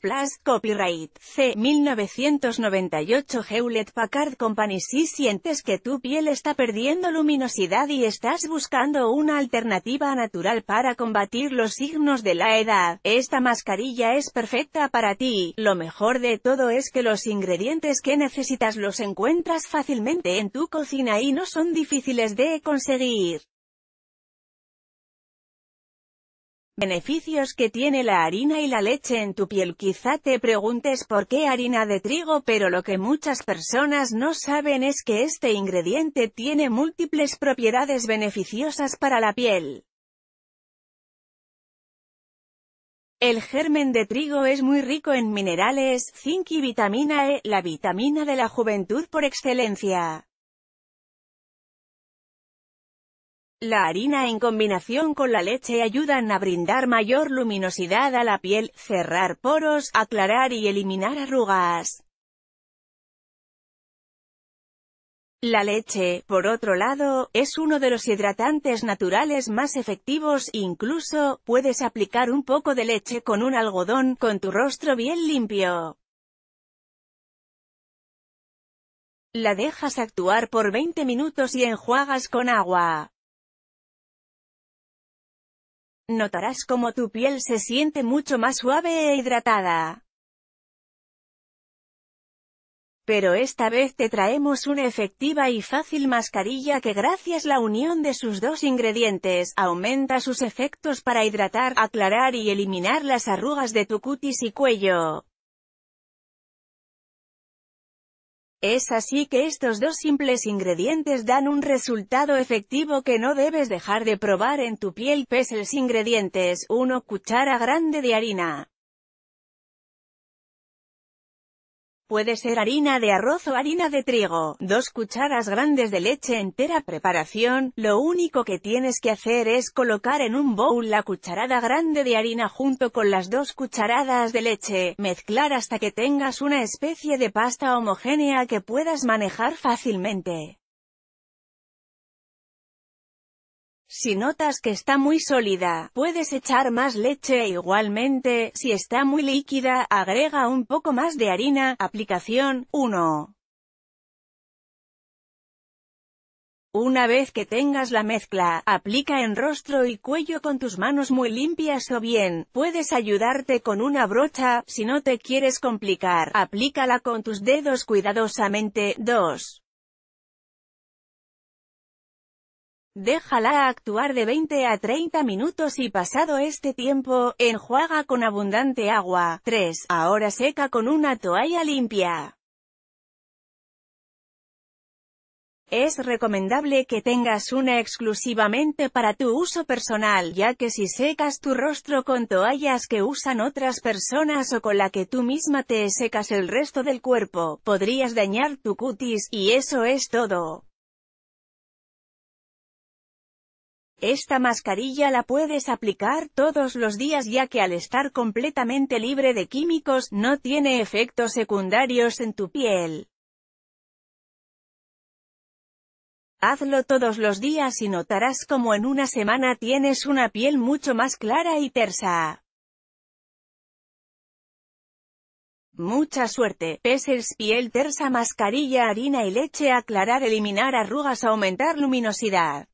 Plus Copyright C. 1998 Hewlett Packard Company Si sientes que tu piel está perdiendo luminosidad y estás buscando una alternativa natural para combatir los signos de la edad, esta mascarilla es perfecta para ti. Lo mejor de todo es que los ingredientes que necesitas los encuentras fácilmente en tu cocina y no son difíciles de conseguir. Beneficios que tiene la harina y la leche en tu piel Quizá te preguntes por qué harina de trigo pero lo que muchas personas no saben es que este ingrediente tiene múltiples propiedades beneficiosas para la piel. El germen de trigo es muy rico en minerales, zinc y vitamina E, la vitamina de la juventud por excelencia. La harina en combinación con la leche ayudan a brindar mayor luminosidad a la piel, cerrar poros, aclarar y eliminar arrugas. La leche, por otro lado, es uno de los hidratantes naturales más efectivos, incluso, puedes aplicar un poco de leche con un algodón, con tu rostro bien limpio. La dejas actuar por 20 minutos y enjuagas con agua. Notarás como tu piel se siente mucho más suave e hidratada. Pero esta vez te traemos una efectiva y fácil mascarilla que gracias la unión de sus dos ingredientes, aumenta sus efectos para hidratar, aclarar y eliminar las arrugas de tu cutis y cuello. Es así que estos dos simples ingredientes dan un resultado efectivo que no debes dejar de probar en tu piel. PESELS ingredientes 1 cuchara grande de harina Puede ser harina de arroz o harina de trigo, dos cucharas grandes de leche entera preparación, lo único que tienes que hacer es colocar en un bowl la cucharada grande de harina junto con las dos cucharadas de leche, mezclar hasta que tengas una especie de pasta homogénea que puedas manejar fácilmente. Si notas que está muy sólida, puedes echar más leche e igualmente, si está muy líquida, agrega un poco más de harina. Aplicación 1. Una vez que tengas la mezcla, aplica en rostro y cuello con tus manos muy limpias o bien, puedes ayudarte con una brocha, si no te quieres complicar, aplícala con tus dedos cuidadosamente. 2. Déjala actuar de 20 a 30 minutos y pasado este tiempo, enjuaga con abundante agua. 3. Ahora seca con una toalla limpia. Es recomendable que tengas una exclusivamente para tu uso personal, ya que si secas tu rostro con toallas que usan otras personas o con la que tú misma te secas el resto del cuerpo, podrías dañar tu cutis, y eso es todo. Esta mascarilla la puedes aplicar todos los días ya que al estar completamente libre de químicos, no tiene efectos secundarios en tu piel. Hazlo todos los días y notarás como en una semana tienes una piel mucho más clara y tersa. Mucha suerte. Pesels piel tersa mascarilla harina y leche aclarar eliminar arrugas aumentar luminosidad.